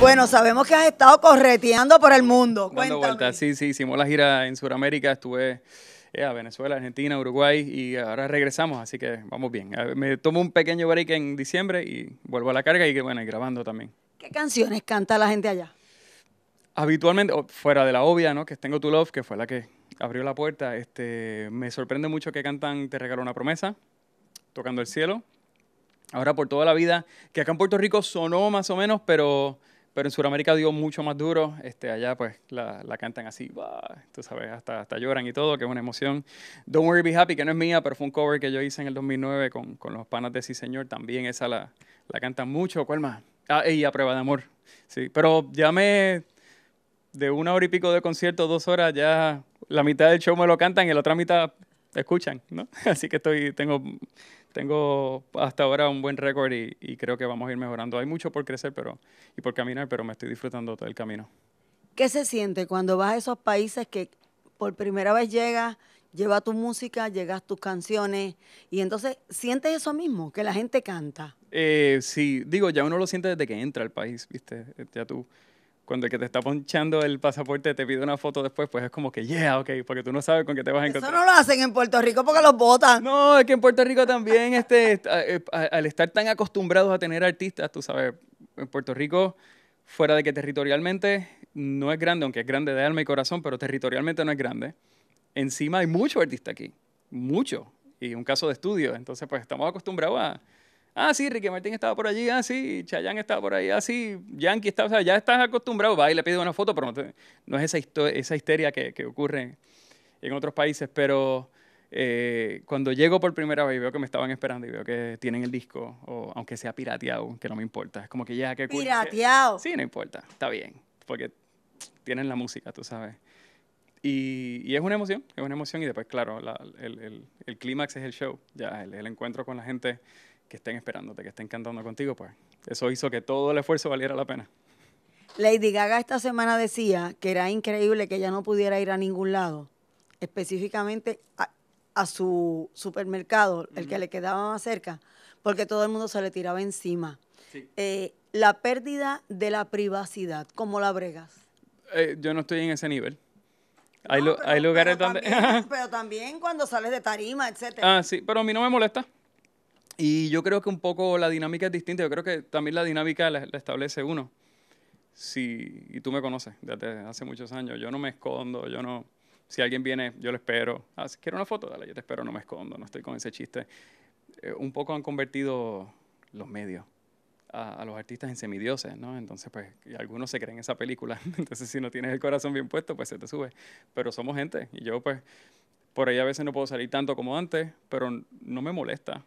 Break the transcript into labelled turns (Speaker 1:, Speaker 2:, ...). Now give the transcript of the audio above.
Speaker 1: Bueno, sabemos que has estado correteando por el mundo. Dando
Speaker 2: vueltas, sí, sí, hicimos la gira en Sudamérica, estuve eh, a Venezuela, Argentina, Uruguay y ahora regresamos, así que vamos bien. Eh, me tomo un pequeño break en diciembre y vuelvo a la carga y bueno, y grabando también.
Speaker 1: ¿Qué canciones canta la gente allá?
Speaker 2: Habitualmente, fuera de la obvia, ¿no? Que es Tengo Tu Love, que fue la que abrió la puerta. Este, me sorprende mucho que cantan Te regalo una promesa, Tocando el cielo. Ahora por toda la vida, que acá en Puerto Rico sonó más o menos, pero pero en Sudamérica dio mucho más duro. Este, allá pues la, cantan así, tú sabes, hasta, hasta lloran y todo, que es una emoción. Don't Worry Be Happy, que no es mía, pero fue un cover que yo hice en el 2009 con, los panas de Sí Señor. También esa la, la cantan mucho. ¿Cuál más? Ah, y a prueba de amor. Sí, pero ya me... De una hora y pico de concierto, dos horas, ya la mitad del show me lo cantan y la otra mitad escuchan, ¿no? Así que estoy, tengo, tengo hasta ahora un buen récord y, creo que vamos a ir mejorando. Hay mucho por crecer pero, y por caminar, pero me estoy disfrutando todo el camino.
Speaker 1: ¿Qué se siente cuando vas a esos países que por primera vez llegas, llevas tu música, llegas tus canciones y entonces sientes eso mismo, que la gente canta?
Speaker 2: Eh, sí, digo, ya uno lo siente desde que entra al país, ¿viste? Ya tú cuando el que te está ponchando el pasaporte te pide una foto después, pues es como que, yeah, ok, porque tú no sabes con qué te vas a encontrar. Eso no lo hacen en Puerto Rico porque los botan. No, es que en Puerto Rico también, este, eh, al estar tan acostumbrados a tener artistas, tú sabes, en Puerto Rico, fuera de que territorialmente no es grande, aunque es grande de alma y corazón, pero territorialmente no es grande. Encima hay mucho artista aquí, mucho, y un caso de estudio. Entonces, pues estamos acostumbrados a Ah, sí, Ricky Martín estaba por allí, ah, sí, Chayanne estaba por ahí, ah, sí, Yankee estaba, o sea, ya estás acostumbrado, va y le pido una foto, pero no, es esa, esa histeria que, ocurre en otros países, pero eh, cuando llego por primera vez y veo que me estaban esperando y veo que tienen el disco, o aunque sea pirateado, que no me importa, es como que ya, que... Pirateado. Sí, no importa, está bien, porque tienen la música, tú sabes. Y, es una emoción, es una emoción. Y después, claro, el, clímax es el show, ya el, el, encuentro con la gente que estén esperándote, que estén cantando contigo, pues eso hizo que todo el esfuerzo valiera la pena.
Speaker 1: Lady Gaga esta semana decía que era increíble que ella no pudiera ir a ningún lado, específicamente a, su supermercado, el que le quedaba más cerca, porque todo el mundo se le tiraba encima. Eh, la pérdida de la privacidad, ¿cómo la bregas?
Speaker 2: Eh, yo no estoy en ese nivel. hay, lugares donde... También,
Speaker 1: pero también cuando sales de tarima, etc. Ah,
Speaker 2: sí, pero a mí no me molesta. Y yo creo que un poco la dinámica es distinta. Yo creo que también la dinámica la, establece uno. Si, y tú me conoces desde hace muchos años. Yo no me escondo, yo no... Si alguien viene, yo le espero. Ah, si quiero una foto, dale, yo te espero, no me escondo, no estoy con ese chiste. Eh, un poco han convertido los medios a, a, los artistas en semidioses, ¿no? Entonces, pues, algunos se creen esa película. Entonces, si no tienes el corazón bien puesto, pues se te sube. Pero somos gente. Y yo, pues, por ahí a veces no puedo salir tanto como antes, pero no me molesta.